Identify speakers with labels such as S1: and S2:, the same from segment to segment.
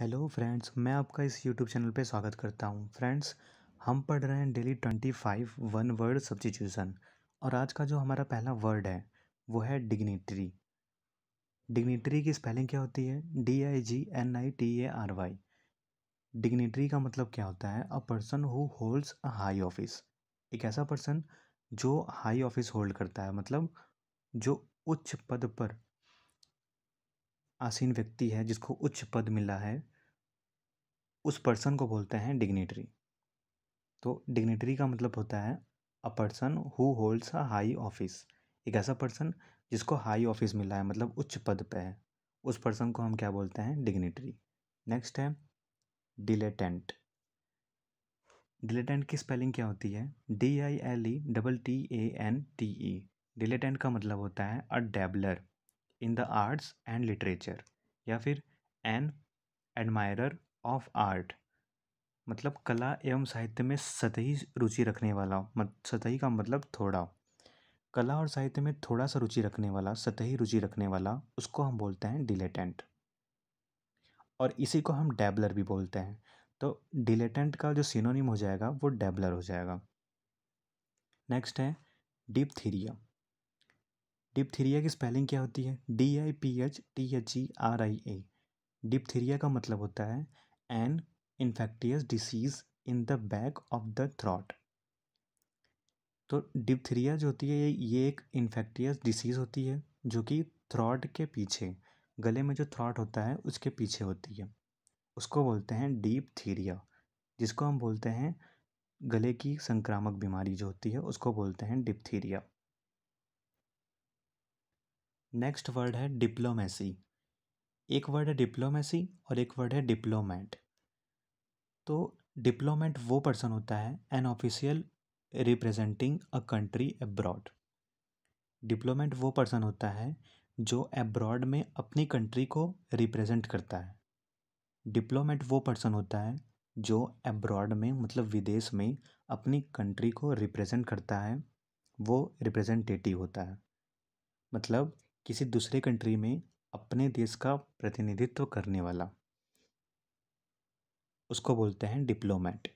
S1: hello friends मैं आपका इस यूट्यूब चैनल पे स्वागत करता हूँ फ्रेंड्स हम पढ़ रहे हैं daily twenty five one word substitution और आज का जो हमारा पहला वर्ड है वो है डिग्निटरी डिग्निटरी की स्पेलिंग क्या होती है D I G N I T A R Y dignitary का मतलब क्या होता है a person who holds a high office एक ऐसा पर्सन जो हाई ऑफिस होल्ड करता है मतलब जो उच्च पद पर आसीन व्यक्ति है जिसको उच्च पद मिला है उस पर्सन को बोलते हैं डिग्नेटरी तो डिग्नेटरी का मतलब होता है a person who holds a high office एक ऐसा पर्सन जिसको हाई ऑफिस मिला है मतलब उच्च पद पे है उस पर्सन को हम क्या बोलते हैं डिग्नेटरी नेक्स्ट है डिलेटेंट डिलेटेंट की स्पेलिंग क्या होती है D I L E double T A N T E dilettante का मतलब होता है a dabbler in the arts and literature या फिर एन एडमायरर ऑफ आर्ट मतलब कला एवं साहित्य में सतही रुचि रखने वाला मत सतही का मतलब थोड़ा कला और साहित्य में थोड़ा सा रुचि रखने वाला सतही रुचि रखने वाला उसको हम बोलते हैं डिलेटेंट और इसी को हम डैबलर भी बोलते हैं तो डिलेटेंट का जो सिनोनिम हो जाएगा वो डैबलर हो जाएगा नेक्स्ट है डिप थीरिया डिपथीरिया की स्पेलिंग क्या होती है D I P H T H E e R I A diphtheria का मतलब होता है an infectious disease in the back of the throat तो डिपथीरिया जो होती है ये एक इन्फेक्टियस डिसीज़ होती है जो कि थ्रॉट के पीछे गले में जो थ्रॉट होता है उसके पीछे होती है उसको बोलते हैं डीप थीरिया जिसको हम बोलते हैं गले की संक्रामक बीमारी जो होती है उसको बोलते हैं डिपथीरिया नेक्स्ट वर्ड है डिप्लोमेसी एक वर्ड है डिप्लोमेसी और एक वर्ड है डिप्लोमेट तो डिप्लोमेट वो पर्सन होता है an official representing a country abroad diplomat वो पर्सन होता है जो एब्रॉड में अपनी कंट्री को रिप्रेजेंट करता है डिप्लोमेट वो पर्सन होता है जो एब्रॉड में मतलब विदेश में अपनी कंट्री को रिप्रेजेंट करता है वो रिप्रेजेंटेटिव होता है मतलब किसी दूसरे कंट्री में अपने देश का प्रतिनिधित्व करने वाला उसको बोलते हैं डिप्लोमेट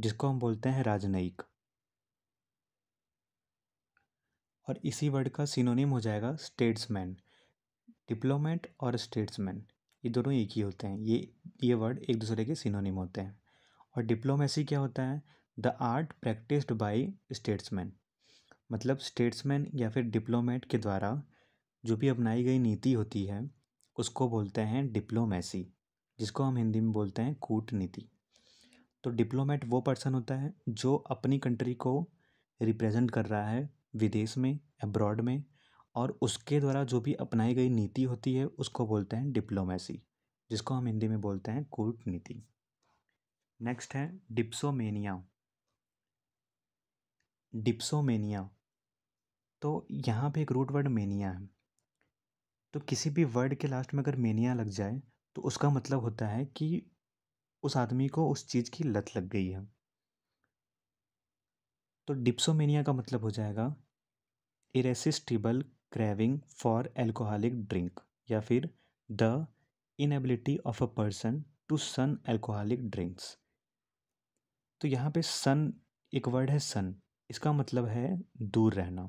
S1: जिसको हम बोलते हैं राजनयिक और इसी वर्ड का सिनोनिम हो जाएगा स्टेट्समैन डिप्लोमेट और स्टेट्समैन ये दोनों एक ही होते हैं ये ये वर्ड एक दूसरे के सिनोनिम होते हैं और डिप्लोमेसी क्या होता है the art practised by statesman मतलब स्टेट्समैन या फिर डिप्लोमेट के द्वारा जो भी अपनाई गई नीति होती है उसको बोलते हैं डिप्लोमेसी जिसको हम हिंदी में बोलते हैं कूटनीति तो डिप्लोमेट वो पर्सन होता है जो अपनी कंट्री को रिप्रेजेंट कर रहा है विदेश में अब्रॉड में और उसके द्वारा जो भी अपनाई गई नीति होती है उसको बोलते हैं डिप्लोमेसी जिसको हम हिंदी में बोलते हैं कूटनीति नेक्स्ट है डिप्सोमेनिया डिप्सोमेनिया तो यहाँ पे एक रूट वर्ड मेनिया है तो किसी भी वर्ड के लास्ट में अगर मेनिया लग जाए तो उसका मतलब होता है कि उस आदमी को उस चीज़ की लत लग गई है तो डिप्सोमेनिया का मतलब हो जाएगा irresistible craving for alcoholic drink या फिर the inability of a person to shun alcoholic drinks तो यहाँ पे सन एक वर्ड है सन इसका मतलब है दूर रहना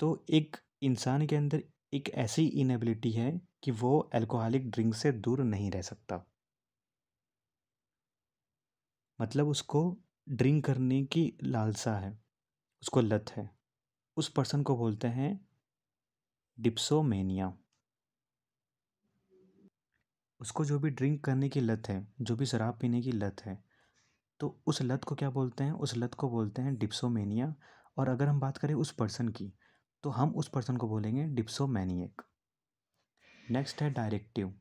S1: तो एक इंसान के अंदर एक ऐसी इनेबिलिटी है कि वो अल्कोहलिक ड्रिंक से दूर नहीं रह सकता मतलब उसको ड्रिंक करने की लालसा है उसको लत है उस पर्सन को बोलते हैं डिप्सोमेनिया उसको जो भी ड्रिंक करने की लत है जो भी शराब पीने की लत है तो उस लत को क्या बोलते हैं उस लत को बोलते हैं डिप्सोमेनिया और अगर हम बात करें उस पर्सन की तो हम उस पर्सन को बोलेंगे डिप्सोमैनिएक नेक्स्ट है डायरेक्टिव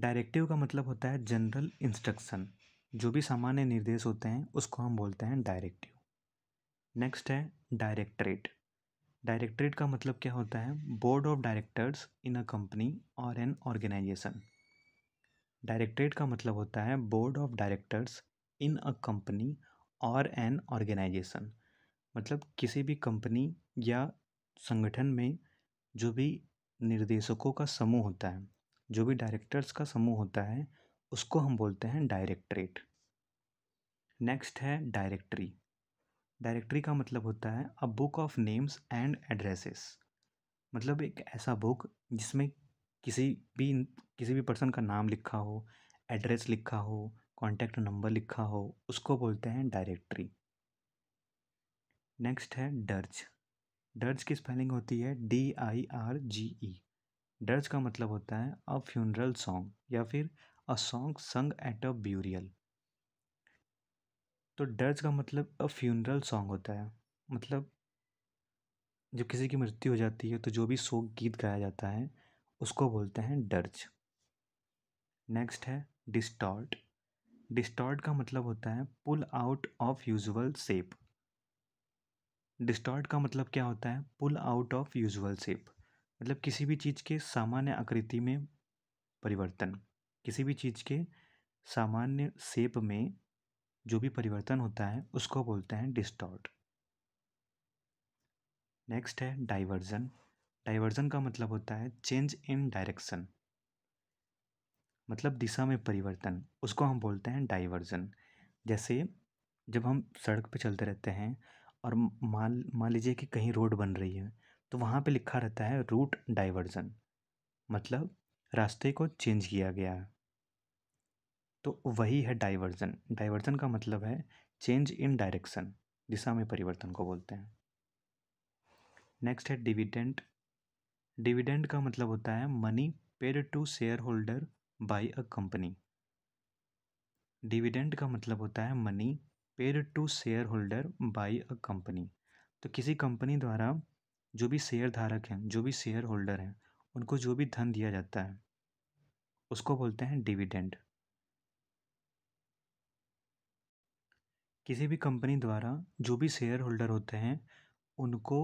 S1: डायरेक्टिव का मतलब होता है जनरल इंस्ट्रक्शन जो भी सामान्य निर्देश होते हैं उसको हम बोलते हैं डायरेक्टिव नेक्स्ट है डायरेक्टरेट डायरेक्टरेट का मतलब क्या होता है board of directors in a company और एन ऑर्गेनाइजेशन डायरेक्टरेट का मतलब होता है board of directors in a company और एन ऑर्गेनाइजेशन मतलब किसी भी कंपनी या संगठन में जो भी निर्देशकों का समूह होता है जो भी डायरेक्टर्स का समूह होता है उसको हम बोलते हैं डायरेक्टरेट नेक्स्ट है डायरेक्टरी डायरेक्टरी का मतलब होता है a book of names and addresses मतलब एक ऐसा बुक जिसमें किसी भी किसी भी पर्सन का नाम लिखा हो एड्रेस लिखा हो कॉन्टैक्ट नंबर लिखा हो उसको बोलते हैं डायरेक्टरी नेक्स्ट है डर्ज डर्ज की स्पेलिंग होती है D I R G E dirge का मतलब होता है अ फ्यूनरल सॉन्ग या फिर a song sung at a burial तो डर्ज का मतलब अ फ्यूनरल सॉन्ग होता है मतलब जब किसी की मृत्यु हो जाती है तो जो भी शोक गीत गाया जाता है उसको बोलते हैं डर्ज नेक्स्ट है डिस्टॉर्ट डिस्टॉर्ट का मतलब होता है pull out of usual shape distort का मतलब क्या होता है pull out of usual shape मतलब किसी भी चीज़ के सामान्य आकृति में परिवर्तन किसी भी चीज़ के सामान्य शेप में जो भी परिवर्तन होता है उसको बोलते हैं डिस्टॉर्ट नेक्स्ट है डाइवर्जन डाइवर्जन का मतलब होता है चेंज इन डायरेक्शन मतलब दिशा में परिवर्तन उसको हम बोलते हैं डाइवर्जन जैसे जब हम सड़क पर चलते रहते हैं और मान मान लीजिए कि कहीं रोड बन रही है तो वहाँ पे लिखा रहता है रूट डाइवर्जन मतलब रास्ते को चेंज किया गया है तो वही है डाइवर्जन डाइवर्जन का मतलब है चेंज इन डायरेक्शन दिशा में परिवर्तन को बोलते हैं नेक्स्ट है डिविडेंट डिविडेंट का मतलब होता है money paid to shareholder by a company dividend का मतलब होता है money paid to shareholder by a company तो किसी कंपनी द्वारा जो भी शेयर धारक हैं जो भी शेयर होल्डर हैं उनको जो भी धन दिया जाता है उसको बोलते हैं डिविडेंड किसी भी कंपनी द्वारा जो भी शेयर होल्डर होते हैं उनको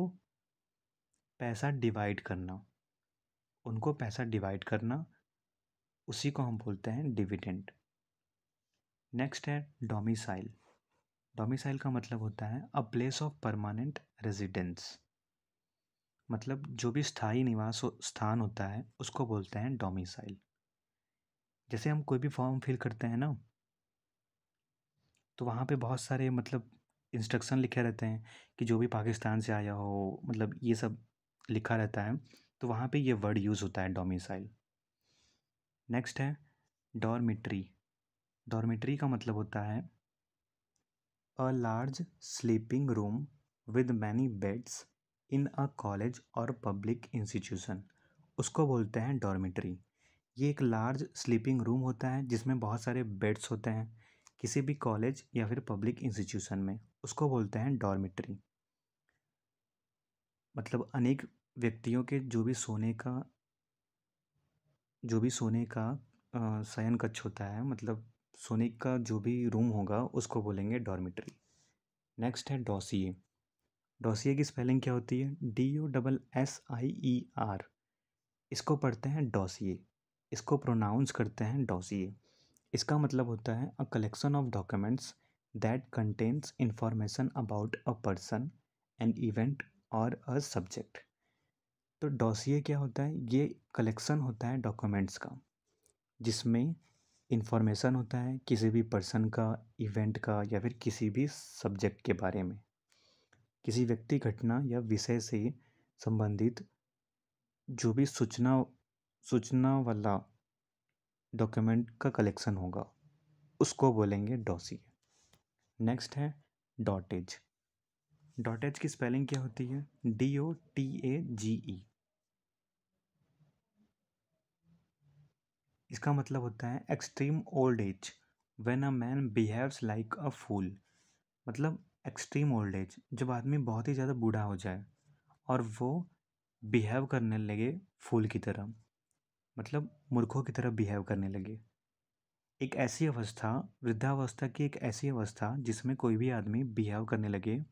S1: पैसा डिवाइड करना उनको पैसा डिवाइड करना उसी को हम बोलते हैं डिविडेंड नेक्स्ट है डोमिसाइल डोमिसाइल का मतलब होता है a place of permanent residence मतलब जो भी स्थायी निवास हो, स्थान होता है उसको बोलते हैं डोमिसाइल जैसे हम कोई भी फॉर्म फिल करते हैं ना तो वहाँ पे बहुत सारे मतलब इंस्ट्रक्शन लिखे रहते हैं कि जो भी पाकिस्तान से आया हो मतलब ये सब लिखा रहता है तो वहाँ पे ये वर्ड यूज़ होता है डोमिसाइल नेक्स्ट है डॉर्मिट्री डॉर्मिट्री का मतलब होता है a large sleeping room with many beds in a college और पब्लिक इंस्टीट्यूशन उसको बोलते हैं डॉर्मिट्री ये एक लार्ज स्लीपिंग रूम होता है जिसमें बहुत सारे बेड्स होते हैं किसी भी कॉलेज या फिर पब्लिक इंस्टीट्यूशन में उसको बोलते हैं डॉर्मिट्री मतलब अनेक व्यक्तियों के जो भी सोने का जो भी सोने का शयन कक्ष होता है मतलब सोनिक का जो भी रूम होगा उसको बोलेंगे डॉर्मिट्री नेक्स्ट है डॉसिए डॉसिए की स्पेलिंग क्या होती है D O double S I E R इसको पढ़ते हैं डॉसिए इसको प्रोनाउंस करते हैं डॉसिए इसका मतलब होता है a collection of documents that contains information about a person an event और अ सब्जेक्ट तो डॉसिए क्या होता है ये कलेक्शन होता है डॉक्यूमेंट्स का जिसमें इन्फॉर्मेशन होता है किसी भी पर्सन का इवेंट का या फिर किसी भी सब्जेक्ट के बारे में किसी व्यक्ति घटना या विषय से संबंधित जो भी सूचना सूचना वाला डॉक्यूमेंट का कलेक्शन होगा उसको बोलेंगे डॉसी नेक्स्ट है डॉटेज डॉटेज की स्पेलिंग क्या होती है डी ओ टी ए जी ई इसका मतलब होता है extreme old age when a man behaves like a fool मतलब एक्सट्रीम ओल्ड एज जब आदमी बहुत ही ज़्यादा बूढ़ा हो जाए और वो बिहेव करने लगे फूल की तरह मतलब मूर्खों की तरह बिहेव करने लगे एक ऐसी अवस्था वृद्धावस्था की एक ऐसी अवस्था जिसमें कोई भी आदमी बिहेव करने लगे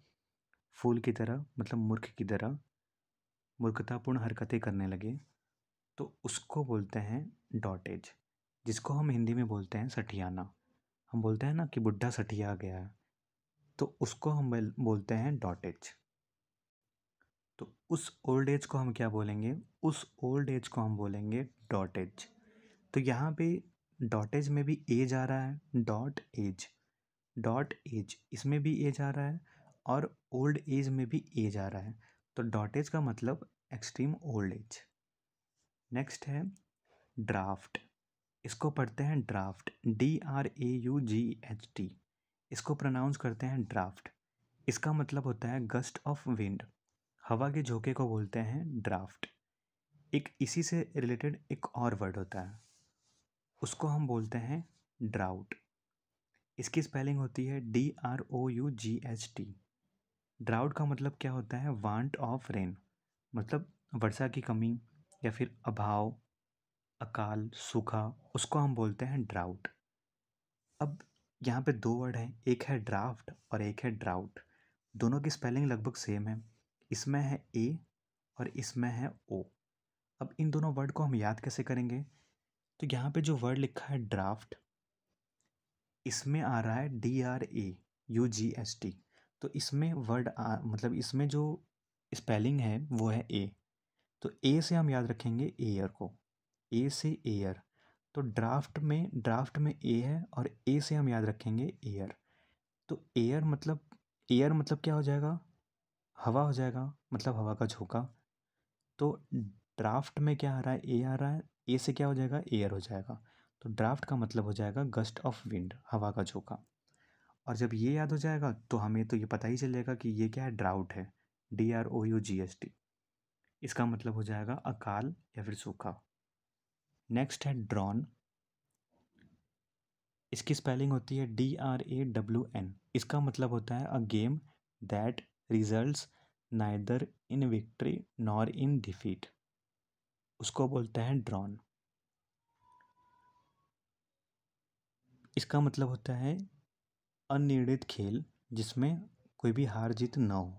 S1: फूल की तरह मतलब मूर्ख की तरह मूर्खतापूर्ण हरकतें करने लगे तो उसको बोलते हैं डॉटेज जिसको हम हिंदी में बोलते हैं सठियाना हम बोलते हैं ना कि बुढ़ा सठिया गया है तो उसको हम बोलते हैं डॉटेज तो उस ओल्ड एज को हम क्या बोलेंगे उस ओल्ड एज को हम बोलेंगे डॉटेज तो यहाँ पे डॉटेज में भी एज आ रहा है डॉट एज डॉट एज इसमें भी एज आ रहा है और ओल्ड एज में भी एज आ रहा है तो डॉटेज का मतलब एक्सट्रीम ओल्ड एज नेक्स्ट है ड्राफ्ट इसको पढ़ते हैं draught D R A U G H T इसको प्रोनाउंस करते हैं ड्राफ्ट इसका मतलब होता है गस्ट ऑफ विंड हवा के झोंके को बोलते हैं ड्राफ्ट एक इसी से रिलेटेड एक और वर्ड होता है उसको हम बोलते हैं ड्राउट इसकी स्पेलिंग होती है D R O U G H T drought का मतलब क्या होता है वांट ऑफ रेन मतलब वर्षा की कमी या फिर अभाव अकाल सूखा उसको हम बोलते हैं ड्राउट अब यहाँ पे दो वर्ड हैं एक है ड्राफ्ट और एक है ड्राउट दोनों की स्पेलिंग लगभग सेम है इसमें है ए और इसमें है ओ अब इन दोनों वर्ड को हम याद कैसे करेंगे तो यहाँ पे जो वर्ड लिखा है ड्राफ्ट इसमें आ रहा है D R A U G S T तो इसमें वर्ड आ मतलब इसमें जो स्पेलिंग है वो है ए तो ए से हम याद रखेंगे एयर को ए से एयर तो ड्राफ्ट में ड्राफ्ट में ए है और ए से हम याद रखेंगे एयर तो एयर मतलब एयर मतलब क्या हो जाएगा हवा हो जाएगा मतलब हवा का झोंका तो ड्राफ्ट में क्या आ रहा है ए आ रहा है ए से क्या हो जाएगा एयर हो जाएगा तो ड्राफ्ट का मतलब हो जाएगा गस्ट ऑफ विंड हवा का झोंका और जब ये याद हो जाएगा तो हमें तो ये पता ही चलेगा कि ये क्या है ड्राउट है D R O U G S T इसका मतलब हो जाएगा अकाल या फिर सूखा नेक्स्ट है ड्रॉन इसकी स्पेलिंग होती है D R A W N इसका मतलब होता है a game that result neither in victory nor in defeat उसको बोलते हैं ड्रॉन इसका मतलब होता है अनिर्णित खेल जिसमें कोई भी हार जीत ना हो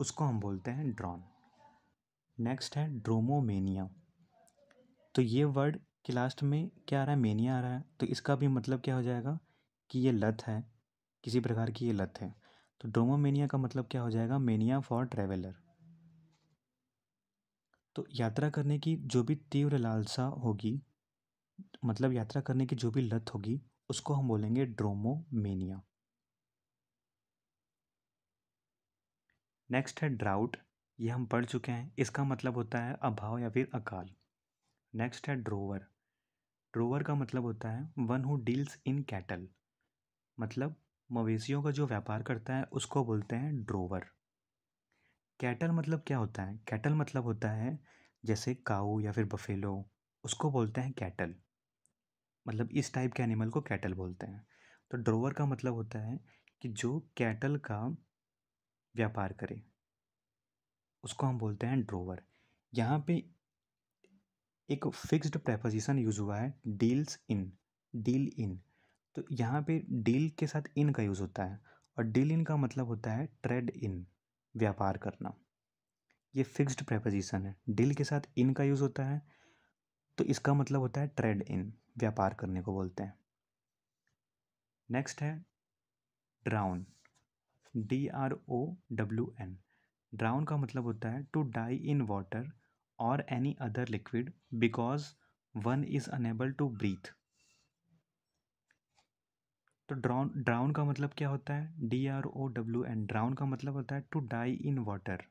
S1: उसको हम बोलते हैं ड्रॉन नेक्स्ट है ड्रोमोमेनिया तो ये वर्ड कि लास्ट में क्या आ रहा है मेनिया आ रहा है तो इसका भी मतलब क्या हो जाएगा कि ये लत है किसी प्रकार की ये लत है तो मेनिया का मतलब क्या हो जाएगा मेनिया फॉर ट्रेवलर तो यात्रा करने की जो भी तीव्र लालसा होगी मतलब यात्रा करने की जो भी लत होगी उसको हम बोलेंगे ड्रोमोमेनिया नेक्स्ट है ड्राउट ये हम पढ़ चुके हैं इसका मतलब होता है अभाव या फिर अकाल नेक्स्ट है ड्रोवर ड्रोवर का मतलब होता है one who deals in cattle मतलब मवेशियों का जो व्यापार करता है उसको बोलते हैं ड्रोवर कैटल मतलब क्या होता है कैटल मतलब होता है जैसे काऊ या फिर बफेलो उसको बोलते हैं कैटल मतलब इस टाइप के एनिमल को कैटल बोलते हैं तो ड्रोवर का मतलब होता है कि जो कैटल का व्यापार करे उसको हम बोलते हैं ड्रोवर यहाँ पे एक फिक्स्ड प्रेपोजिशन यूज़ हुआ है डील्स इन डील इन तो यहाँ पे डील के साथ इन का यूज़ होता है और डील इन का मतलब होता है ट्रेड इन व्यापार करना ये फिक्स्ड प्रेपोजिशन है डील के साथ इन का यूज़ होता है तो इसका मतलब होता है ट्रेड इन व्यापार करने को बोलते हैं नेक्स्ट है drown D R O W N drown का मतलब होता है to die in water or any other liquid because one is unable to breathe तो ड्राउन ड्राउन का मतलब क्या होता है D R O W N drown का मतलब होता है टू डाई इन वाटर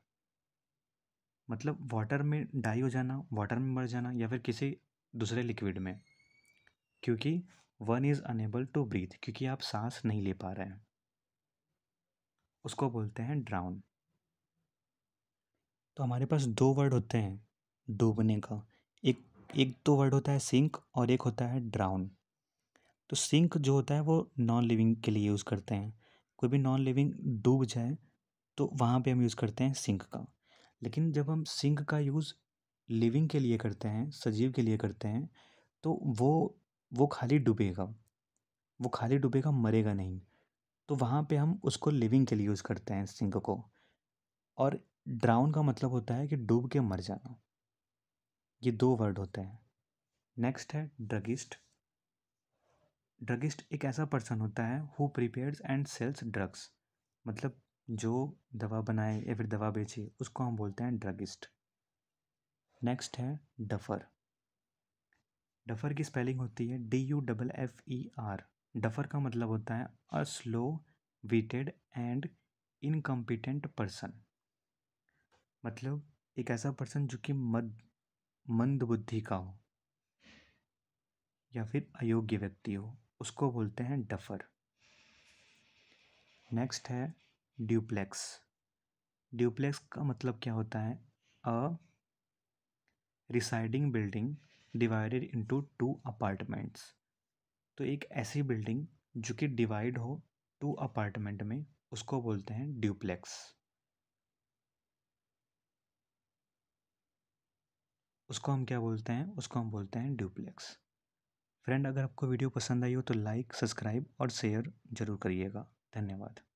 S1: मतलब वाटर में डाई हो जाना वाटर में मर जाना या फिर किसी दूसरे लिक्विड में क्योंकि one is unable to breathe क्योंकि आप सांस नहीं ले पा रहे हैं उसको बोलते हैं ड्राउन तो हमारे पास दो वर्ड होते हैं डूबने का एक एक तो वर्ड होता है सिंक और एक होता है ड्राउन तो सिंक जो होता है वो नॉन लिविंग के लिए यूज़ करते हैं कोई भी नॉन लिविंग डूब जाए तो वहाँ पे हम यूज़ करते हैं सिंक का लेकिन जब हम सिंक का यूज़ लिविंग के लिए करते हैं सजीव के लिए करते हैं तो वो वो खाली डूबेगा वो खाली डूबेगा मरेगा नहीं तो वहाँ पे हम उसको लिविंग के लिए यूज़ करते हैं सिंक को और ड्राउन का मतलब होता है कि डूब के मर जाना ये दो वर्ड होते हैं नेक्स्ट है ड्रगिस्ट ड्रगिस्ट एक ऐसा पर्सन होता है who prepares and sells drugs मतलब जो दवा बनाए या फिर दवा बेचे उसको हम बोलते हैं ड्रगिस्ट नेक्स्ट है डफर डफर की स्पेलिंग होती है D U double F E R duffer का मतलब होता है a slow witted and incompetent person मतलब एक ऐसा पर्सन जो कि मद मंद बुद्धि का हो या फिर अयोग्य व्यक्ति हो उसको बोलते हैं डफर नेक्स्ट है ड्यूप्लेक्स ड्यूप्लेक्स का मतलब क्या होता है a residing building divided into two apartments तो एक ऐसी बिल्डिंग जो कि डिवाइड हो टू अपार्टमेंट में उसको बोलते हैं ड्यूप्लेक्स उसको हम क्या बोलते हैं उसको हम बोलते हैं ड्यूप्लेक्स फ्रेंड अगर आपको वीडियो पसंद आई हो तो लाइक सब्सक्राइब और शेयर ज़रूर करिएगा धन्यवाद